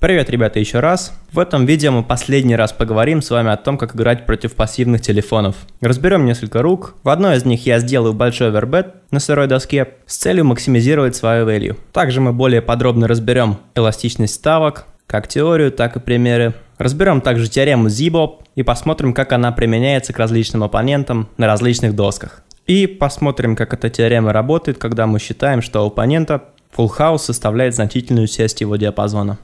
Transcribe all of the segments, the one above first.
Привет, ребята, еще раз. В этом видео мы последний раз поговорим с вами о том, как играть против пассивных телефонов. Разберем несколько рук. В одной из них я сделаю большой вербет на сырой доске с целью максимизировать свою value. Также мы более подробно разберем эластичность ставок, как теорию, так и примеры. Разберем также теорему Zibop и посмотрим, как она применяется к различным оппонентам на различных досках. И посмотрим, как эта теорема работает, когда мы считаем, что у оппонента full house составляет значительную часть его диапазона.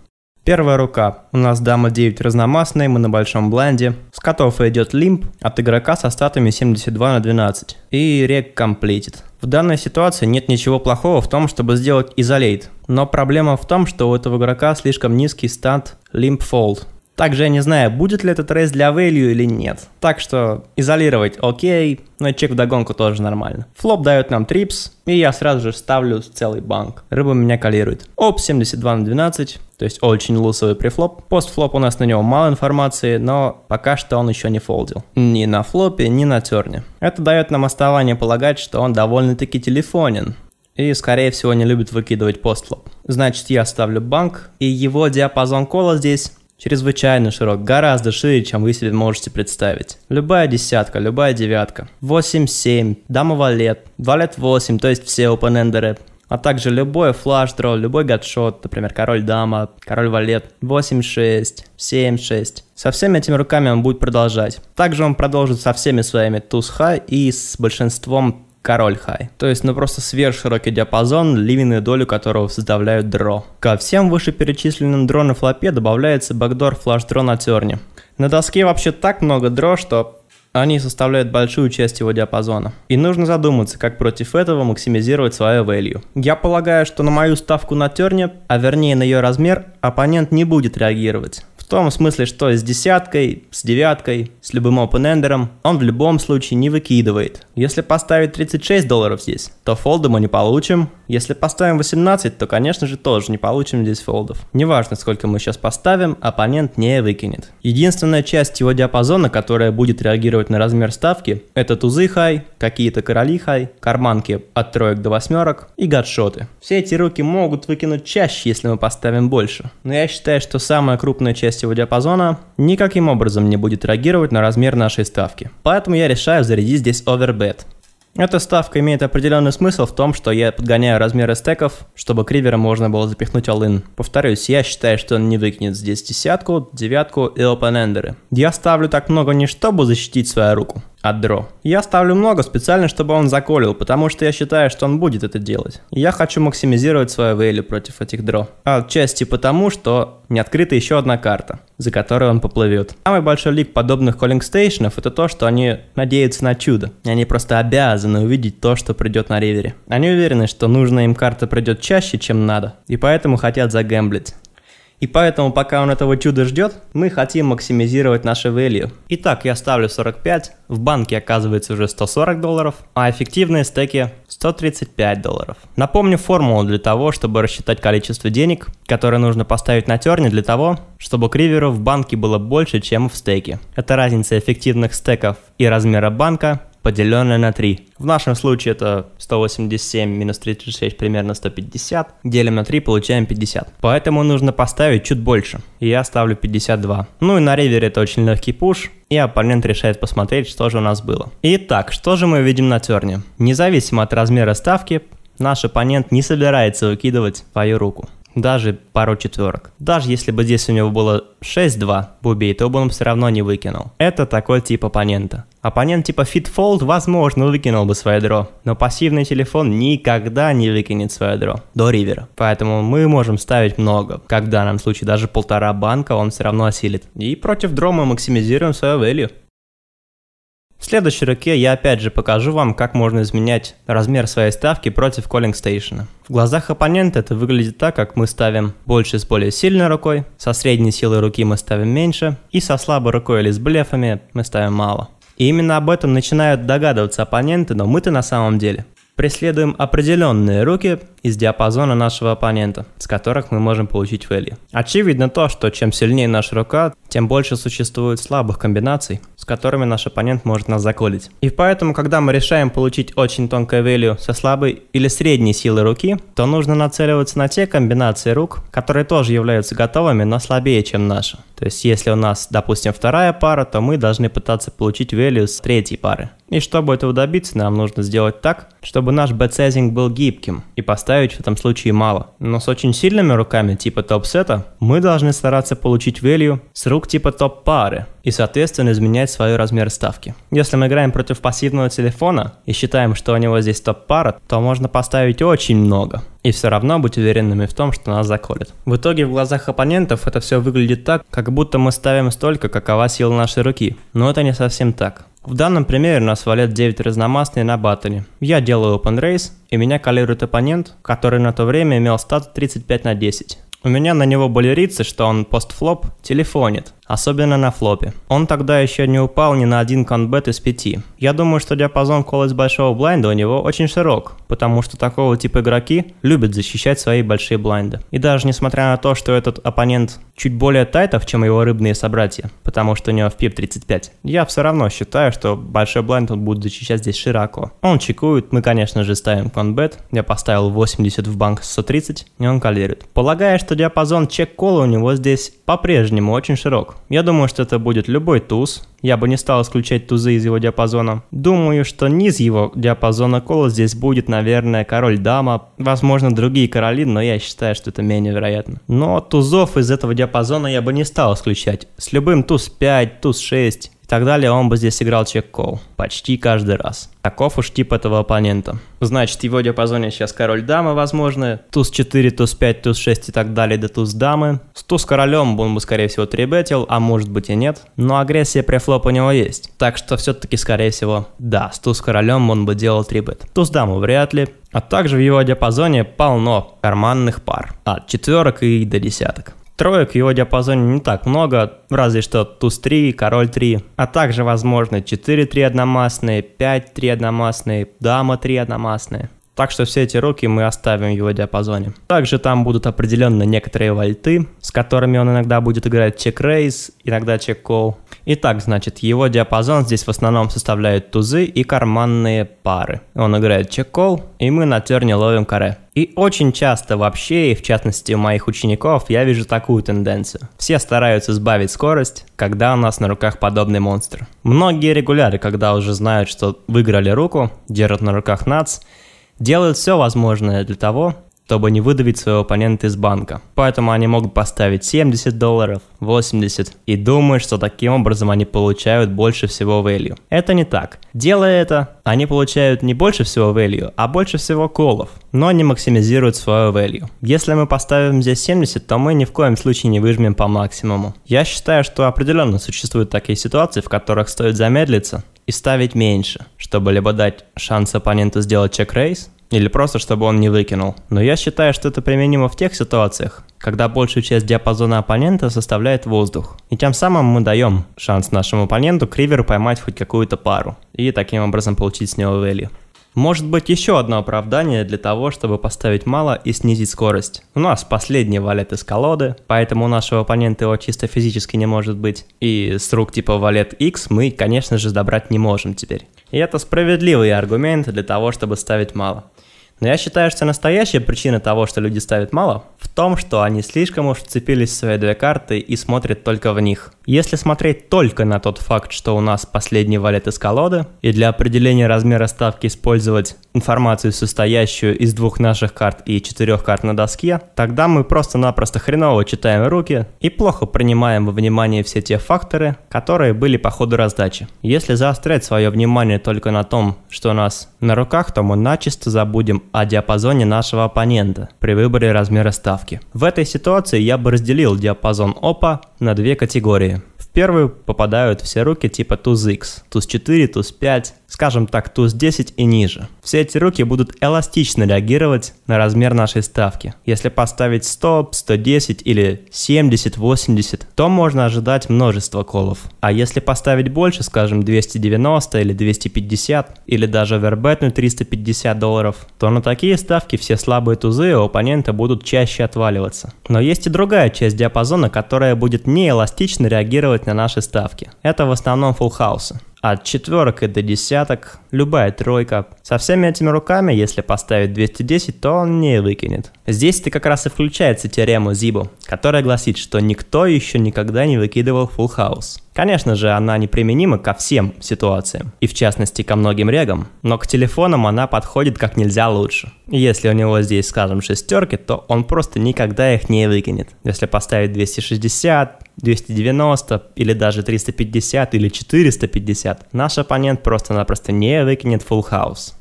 Первая рука. У нас дама 9 разномастная, мы на большом бланде. С котов идет лимп от игрока со статами 72 на 12. И рек комплитит. В данной ситуации нет ничего плохого в том, чтобы сделать изолейт. Но проблема в том, что у этого игрока слишком низкий стат лимп фолд. Также я не знаю, будет ли этот рейс для value или нет. Так что изолировать окей, но чек в догонку тоже нормально. Флоп дает нам трипс, и я сразу же ставлю целый банк. Рыба меня калирует. Оп 72 на 12, то есть очень лусовый префлоп. Постфлоп у нас на него мало информации, но пока что он еще не фолдил. Ни на флопе, ни на терне. Это дает нам основание полагать, что он довольно-таки телефонен и, скорее всего, не любит выкидывать постфлоп. Значит, я ставлю банк, и его диапазон кола здесь чрезвычайно широк, гораздо шире, чем вы себе можете представить. Любая десятка, любая девятка, 8-7, дама валет, валет 8, то есть все open а также любой флаш-дро, любой гадшот, например, король-дама, король-валет, 8-6, 7-6. Со всеми этими руками он будет продолжать. Также он продолжит со всеми своими туз-хай и с большинством король хай. То есть, ну просто сверхширокий диапазон, ливенную долю которого составляют дро. Ко всем вышеперечисленным дро на флопе добавляется бэкдор флаш дро на терне. На доске вообще так много дро, что они составляют большую часть его диапазона. И нужно задуматься, как против этого максимизировать свою value. Я полагаю, что на мою ставку на терне, а вернее на ее размер, оппонент не будет реагировать. В том смысле, что с десяткой, с девяткой, с любым опенендером он в любом случае не выкидывает. Если поставить 36 долларов здесь, то фолда мы не получим. Если поставим 18, то, конечно же, тоже не получим здесь фолдов. Неважно, сколько мы сейчас поставим, оппонент не выкинет. Единственная часть его диапазона, которая будет реагировать на размер ставки, это тузы хай, какие-то короли хай, карманки от троек до восьмерок и гадшоты. Все эти руки могут выкинуть чаще, если мы поставим больше. Но я считаю, что самая крупная часть часть его диапазона никаким образом не будет реагировать на размер нашей ставки. Поэтому я решаю зарядить здесь overbet. Эта ставка имеет определенный смысл в том, что я подгоняю размеры стеков, чтобы кривера можно было запихнуть all-in. Повторюсь, я считаю, что он не выкинет здесь десятку, девятку и open endеры. Я ставлю так много не чтобы защитить свою руку, от Я ставлю много специально, чтобы он заколил, потому что я считаю, что он будет это делать. Я хочу максимизировать свою вейли против этих дро. Отчасти потому, что не открыта еще одна карта, за которой он поплывет. Самый большой лик подобных коллинг-стейшенов это то, что они надеются на чудо. они просто обязаны увидеть то, что придет на ривере. Они уверены, что нужная им карта придет чаще, чем надо, и поэтому хотят загэмблить. И поэтому, пока он этого чуда ждет, мы хотим максимизировать наши value. Итак, я ставлю 45, в банке оказывается уже 140 долларов, а эффективные стеки 135 долларов. Напомню формулу для того, чтобы рассчитать количество денег, которое нужно поставить на терне для того, чтобы криверов в банке было больше, чем в стеке. Это разница эффективных стеков и размера банка поделенное на 3. В нашем случае это 187 минус 36 примерно 150. Делим на 3, получаем 50. Поэтому нужно поставить чуть больше. Я ставлю 52. Ну и на ривере это очень легкий пуш. И оппонент решает посмотреть, что же у нас было. Итак, что же мы видим на терне? Независимо от размера ставки, наш оппонент не собирается выкидывать свою руку даже пару четверок. Даже если бы здесь у него было 6-2 бубей, то бы он все равно не выкинул. Это такой тип оппонента. Оппонент типа FitFold, возможно, выкинул бы свое дро, но пассивный телефон никогда не выкинет свое дро до ривера. Поэтому мы можем ставить много. Как в данном случае, даже полтора банка он все равно осилит. И против дро мы максимизируем свое value. В следующей руке я опять же покажу вам, как можно изменять размер своей ставки против коллинг стейшена. В глазах оппонента это выглядит так, как мы ставим больше с более сильной рукой, со средней силой руки мы ставим меньше, и со слабой рукой или с блефами мы ставим мало. И именно об этом начинают догадываться оппоненты, но мы-то на самом деле преследуем определенные руки из диапазона нашего оппонента, с которых мы можем получить value. Очевидно то, что чем сильнее наша рука, тем больше существует слабых комбинаций, с которыми наш оппонент может нас заколить. И поэтому, когда мы решаем получить очень тонкое value со слабой или средней силы руки, то нужно нацеливаться на те комбинации рук, которые тоже являются готовыми, но слабее, чем наши. То есть, если у нас, допустим, вторая пара, то мы должны пытаться получить value с третьей пары. И чтобы этого добиться, нам нужно сделать так, чтобы наш бетсайзинг был гибким и поставить в этом случае мало. Но с очень сильными руками типа топ-сета мы должны стараться получить value с рук типа топ-пары и, соответственно, изменять свой размер ставки. Если мы играем против пассивного телефона и считаем, что у него здесь топ-пара, то можно поставить очень много – и все равно быть уверенными в том, что нас заколят. В итоге в глазах оппонентов это все выглядит так, как будто мы ставим столько, какова сила нашей руки. Но это не совсем так. В данном примере нас валят 9 разномастные на баттле. Я делаю open race, и меня калирует оппонент, который на то время имел стат 35 на 10. У меня на него балерицы, что он постфлоп телефонит особенно на флопе. Он тогда еще не упал ни на один конбет из пяти. Я думаю, что диапазон колы с большого блайнда у него очень широк, потому что такого типа игроки любят защищать свои большие блайнды. И даже несмотря на то, что этот оппонент чуть более тайтов, чем его рыбные собратья, потому что у него в пип 35, я все равно считаю, что большой блайнд он будет защищать здесь широко. Он чекует, мы, конечно же, ставим конбет, я поставил 80 в банк 130, и он калирует. Полагаю, что диапазон чек колы у него здесь по-прежнему очень широк, я думаю, что это будет любой туз. Я бы не стал исключать тузы из его диапазона. Думаю, что низ его диапазона кола здесь будет, наверное, король-дама. Возможно, другие короли, но я считаю, что это менее вероятно. Но тузов из этого диапазона я бы не стал исключать. С любым туз 5, туз 6 так далее, он бы здесь играл чек-кол почти каждый раз. Таков уж тип этого оппонента. Значит, его диапазоне сейчас король-дама, возможно, туз 4, туз 5, туз 6 и так далее до туз дамы. С туз королем он бы, скорее всего, требетил, а может быть и нет. Но агрессия при префлоп у него есть. Так что все-таки, скорее всего, да, с туз королем он бы делал трибет. Туз даму вряд ли. А также в его диапазоне полно карманных пар. От четверок и до десяток. Троек в его диапазоне не так много, разве что туз-3, король-3, а также возможны 4-3 одномастные, 5-3 одномастные, дама-3 одномастные. Так что все эти руки мы оставим в его диапазоне. Также там будут определенно некоторые вольты, с которыми он иногда будет играть чек-рейс, иногда чек-кол. Итак, значит, его диапазон здесь в основном составляют тузы и карманные пары. Он играет чек-кол, и мы на терне ловим каре. И очень часто вообще, и в частности у моих учеников, я вижу такую тенденцию. Все стараются сбавить скорость, когда у нас на руках подобный монстр. Многие регуляры, когда уже знают, что выиграли руку, держат на руках нац, делают все возможное для того, чтобы не выдавить своего оппонента из банка. Поэтому они могут поставить 70 долларов, 80 и думают, что таким образом они получают больше всего value. Это не так. Делая это, они получают не больше всего value, а больше всего колов, но они максимизируют свою value. Если мы поставим здесь 70, то мы ни в коем случае не выжмем по максимуму. Я считаю, что определенно существуют такие ситуации, в которых стоит замедлиться, и ставить меньше, чтобы либо дать шанс оппоненту сделать чек-рейс, или просто чтобы он не выкинул. Но я считаю, что это применимо в тех ситуациях, когда большую часть диапазона оппонента составляет воздух. И тем самым мы даем шанс нашему оппоненту криверу поймать хоть какую-то пару и таким образом получить с него value. Может быть еще одно оправдание для того, чтобы поставить мало и снизить скорость. У нас последний валет из колоды, поэтому у нашего оппонента его чисто физически не может быть. И струк типа валет X мы, конечно же, добрать не можем теперь. И это справедливый аргумент для того, чтобы ставить мало. Но я считаю, что настоящая причина того, что люди ставят мало, в том, что они слишком уж вцепились в свои две карты и смотрят только в них. Если смотреть только на тот факт, что у нас последний валет из колоды, и для определения размера ставки использовать информацию, состоящую из двух наших карт и четырех карт на доске, тогда мы просто-напросто хреново читаем руки и плохо принимаем во внимание все те факторы, которые были по ходу раздачи. Если заострять свое внимание только на том, что у нас на руках, то мы начисто забудем о диапазоне нашего оппонента при выборе размера ставки. В этой ситуации я бы разделил диапазон ОПА на две категории. В первую попадают все руки типа туз X, туз 4, туз 5, скажем так, туз 10 и ниже. Все эти руки будут эластично реагировать на размер нашей ставки. Если поставить стоп, 110 или 70, 80, то можно ожидать множество колов. А если поставить больше, скажем 290 или 250, или даже вербетную 350 долларов, то на такие ставки все слабые тузы у оппонента будут чаще отваливаться. Но есть и другая часть диапазона, которая будет неэластично реагировать на наши ставки. Это в основном фулхаусы. От четверок и до десяток любая тройка со всеми этими руками, если поставить 210, то он не выкинет. здесь ты как раз и включается теорема Зибу, которая гласит, что никто еще никогда не выкидывал full house. Конечно же, она неприменима ко всем ситуациям, и в частности ко многим регам, но к телефонам она подходит как нельзя лучше. Если у него здесь, скажем, шестерки, то он просто никогда их не выкинет. Если поставить 260, 290 или даже 350 или 450, наш оппонент просто-напросто не выкинет full house.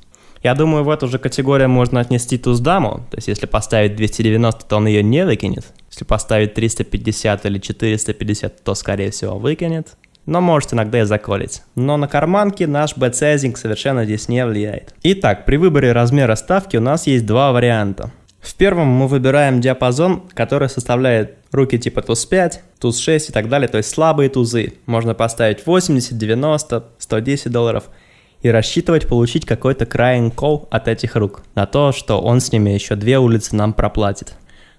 Я думаю, в эту же категорию можно отнести туз даму. То есть, если поставить 290, то он ее не выкинет. Если поставить 350 или 450, то, скорее всего, выкинет. Но может иногда и заколить. Но на карманке наш бэтсайзинг совершенно здесь не влияет. Итак, при выборе размера ставки у нас есть два варианта. В первом мы выбираем диапазон, который составляет руки типа туз 5, туз 6 и так далее, то есть слабые тузы. Можно поставить 80, 90, 110 долларов – и рассчитывать получить какой-то crying call от этих рук на то, что он с ними еще две улицы нам проплатит.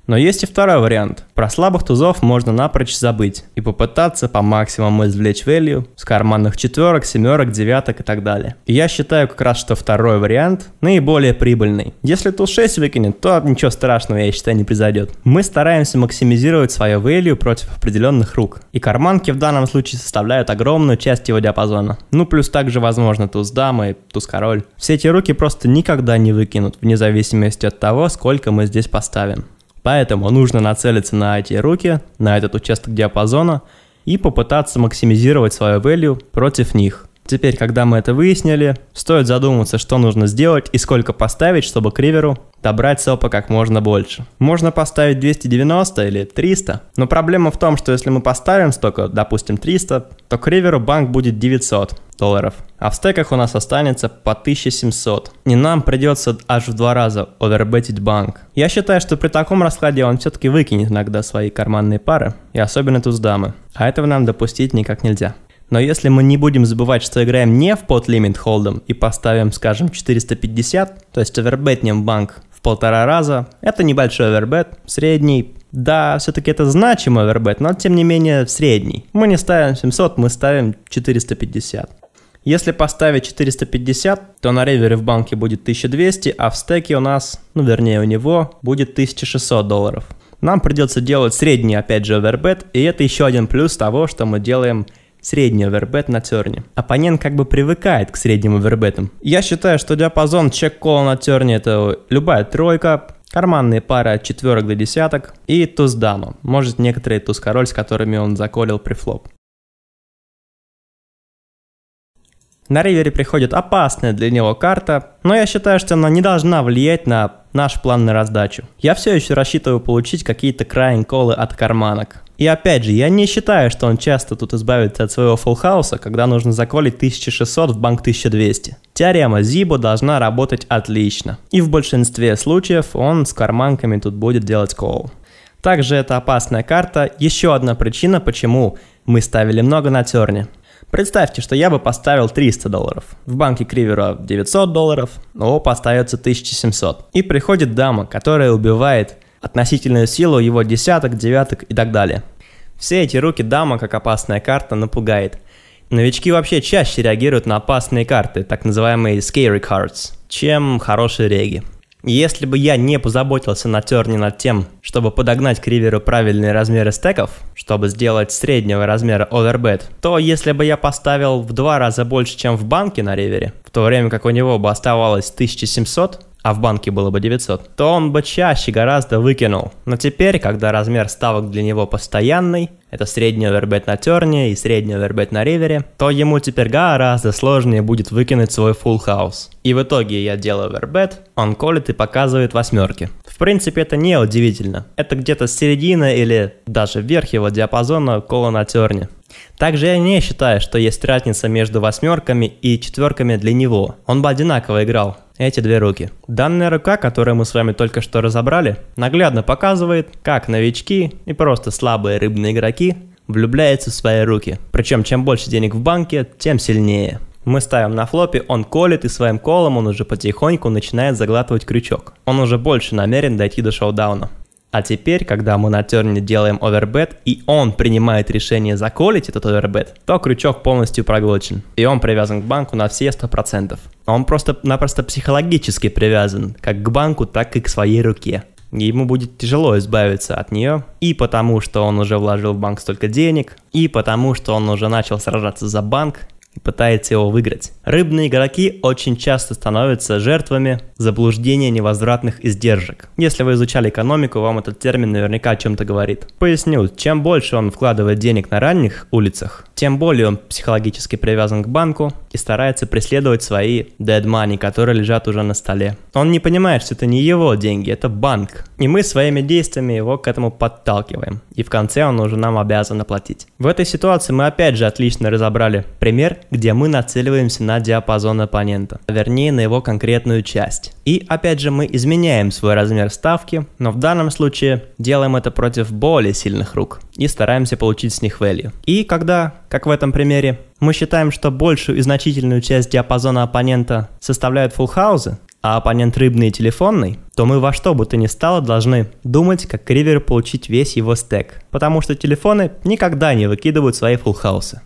Но есть и второй вариант. Про слабых тузов можно напрочь забыть и попытаться по максимуму извлечь value с карманных четверок, семерок, девяток и так далее. И я считаю как раз, что второй вариант наиболее прибыльный. Если туз 6 выкинет, то ничего страшного, я считаю, не произойдет. Мы стараемся максимизировать свое value против определенных рук. И карманки в данном случае составляют огромную часть его диапазона. Ну плюс также возможно туз дамы, туз король. Все эти руки просто никогда не выкинут, вне зависимости от того, сколько мы здесь поставим. Поэтому нужно нацелиться на эти руки, на этот участок диапазона и попытаться максимизировать свою value против них. Теперь, когда мы это выяснили, стоит задуматься, что нужно сделать и сколько поставить, чтобы криверу добрать сопа как можно больше. Можно поставить 290 или 300, но проблема в том, что если мы поставим столько, допустим 300, то криверу банк будет 900, долларов. А в стеках у нас останется по 1700. И нам придется аж в два раза овербетить банк. Я считаю, что при таком раскладе он все-таки выкинет иногда свои карманные пары, и особенно туз дамы. А этого нам допустить никак нельзя. Но если мы не будем забывать, что играем не в под лимит холдом и поставим, скажем, 450, то есть овербетнем банк в полтора раза, это небольшой овербет, средний, да, все-таки это значимый овербет, но тем не менее средний. Мы не ставим 700, мы ставим 450. Если поставить 450, то на ревере в банке будет 1200, а в стеке у нас, ну вернее у него, будет 1600 долларов. Нам придется делать средний опять же овербет, и это еще один плюс того, что мы делаем средний овербет на терне. Оппонент как бы привыкает к средним овербетам. Я считаю, что диапазон чек-кола на терне это любая тройка, карманные пары от четверок до десяток и туз-даму, может некоторые туз-король, с которыми он заколил префлоп. На ривере приходит опасная для него карта, но я считаю, что она не должна влиять на наш план на раздачу. Я все еще рассчитываю получить какие-то крайн-колы от карманок. И опять же, я не считаю, что он часто тут избавится от своего фулхауса, когда нужно заколить 1600 в банк 1200. Теорема Зибо должна работать отлично. И в большинстве случаев он с карманками тут будет делать кол. Также это опасная карта, еще одна причина, почему мы ставили много на терне. Представьте, что я бы поставил 300 долларов. В банке Кривера 900 долларов, ООП остается 1700. И приходит дама, которая убивает относительную силу его десяток, девяток и так далее. Все эти руки дама, как опасная карта, напугает. Новички вообще чаще реагируют на опасные карты, так называемые scary cards, чем хорошие реги. Если бы я не позаботился на терне над тем, чтобы подогнать к риверу правильные размеры стеков, чтобы сделать среднего размера овербет, то если бы я поставил в два раза больше, чем в банке на ривере, в то время как у него бы оставалось 1700, а в банке было бы 900, то он бы чаще гораздо выкинул. Но теперь, когда размер ставок для него постоянный, это средний овербет на терне и средний овербет на ривере, то ему теперь гораздо сложнее будет выкинуть свой full house. И в итоге я делаю овербет, он колит и показывает восьмерки. В принципе, это не удивительно. Это где-то середина или даже верх его диапазона кола на терне. Также я не считаю, что есть разница между восьмерками и четверками для него. Он бы одинаково играл, эти две руки. Данная рука, которую мы с вами только что разобрали, наглядно показывает, как новички и просто слабые рыбные игроки влюбляются в свои руки. Причем чем больше денег в банке, тем сильнее. Мы ставим на флопе, он колет, и своим колом он уже потихоньку начинает заглатывать крючок. Он уже больше намерен дойти до шоудауна. А теперь, когда мы на терне делаем овербет, и он принимает решение заколить этот овербет, то крючок полностью проглочен, и он привязан к банку на все 100%. Он просто-напросто психологически привязан, как к банку, так и к своей руке. Ему будет тяжело избавиться от нее, и потому что он уже вложил в банк столько денег, и потому что он уже начал сражаться за банк, и пытается его выиграть. Рыбные игроки очень часто становятся жертвами заблуждения невозвратных издержек. Если вы изучали экономику, вам этот термин наверняка о чем-то говорит. Поясню, чем больше он вкладывает денег на ранних улицах, тем более он психологически привязан к банку, и старается преследовать свои dead money, которые лежат уже на столе. Он не понимает, что это не его деньги, это банк. И мы своими действиями его к этому подталкиваем. И в конце он уже нам обязан оплатить. В этой ситуации мы опять же отлично разобрали пример, где мы нацеливаемся на диапазон оппонента, а вернее на его конкретную часть. И опять же мы изменяем свой размер ставки, но в данном случае делаем это против более сильных рук и стараемся получить с них value. И когда, как в этом примере, мы считаем, что большую и значительную часть диапазона оппонента составляют фулхаузы, а оппонент рыбный и телефонный, то мы во что бы то ни стало должны думать, как к риверу получить весь его стек, потому что телефоны никогда не выкидывают свои фуллхаусы.